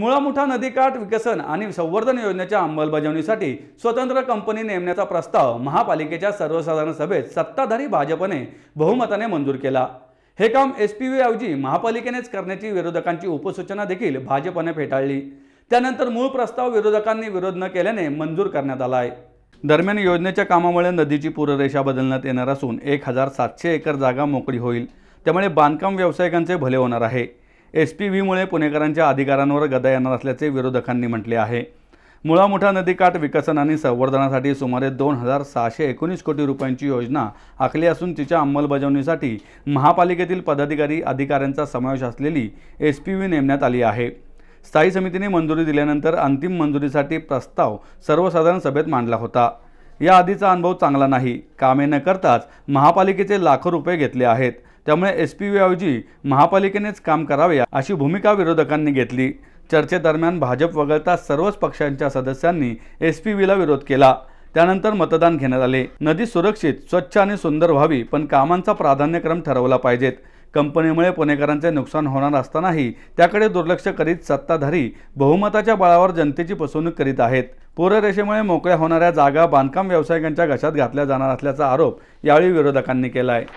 मुळामुठा नदीकाठ विकसन आणि संवर्धन योजनेच्या अंमलबजावणीसाठी स्वतंत्र कंपनी नेमण्याचा प्रस्ताव महापालिकेच्या सर्वसाधारण सभेत सत्ताधारी भाजपने बहुमताने मंजूर केला हे काम एस पी व्ही ऐवजी महापालिकेनेच करण्याची विरोधकांची उपसूचना देखील भाजपने फेटाळली त्यानंतर मूळ प्रस्ताव विरोधकांनी विरोध न केल्याने मंजूर करण्यात आला आहे दरम्यान योजनेच्या कामामुळे नदीची पूररेषा बदलण्यात येणार असून एक हजार सातशे एकर जागा मोकळी होईल त्यामुळे बांधकाम व्यावसायिकांचे भले होणार आहे एस पी व्हीमुळे पुणेकरांच्या अधिकारांवर गदा येणार असल्याचे विरोधकांनी म्हटले आहे मुळा नदीकाठ विकसन आणि संवर्धनासाठी सुमारे दोन हजार सहाशे एकोणीस कोटी रुपयांची योजना आखली असून तिच्या अंमलबजावणीसाठी महापालिकेतील पदाधिकारी अधिकाऱ्यांचा समावेश असलेली एस पी व्ही नेमण्यात आली आहे स्थायी समितीने मंजुरी दिल्यानंतर अंतिम मंजुरीसाठी प्रस्ताव सर्वसाधारण सभेत मांडला होता याआधीचा अनुभव चांगला नाही कामे न करताच महापालिकेचे लाखो रुपये घेतले आहेत त्यामुळे एस पी व्हीऐवजी महापालिकेनेच काम करावे अशी भूमिका विरोधकांनी घेतली चर्चेदरम्यान भाजप वगळता सर्वच पक्षांच्या सदस्यांनी एस पी व्हीला विरोध केला त्यानंतर मतदान घेण्यात आले नदी सुरक्षित स्वच्छ आणि सुंदर व्हावी पण कामांचा प्राधान्यक्रम ठरवला पाहिजेत कंपनीमुळे पुणेकरांचे नुकसान होणार असतानाही त्याकडे दुर्लक्ष करीत सत्ताधारी बहुमताच्या बळावर जनतेची फसवणूक करीत आहेत पूररेषेमुळे मोकळ्या होणाऱ्या जागा बांधकाम व्यावसायिकांच्या घशात घातल्या जाणार असल्याचा आरोप यावेळी विरोधकांनी केला आहे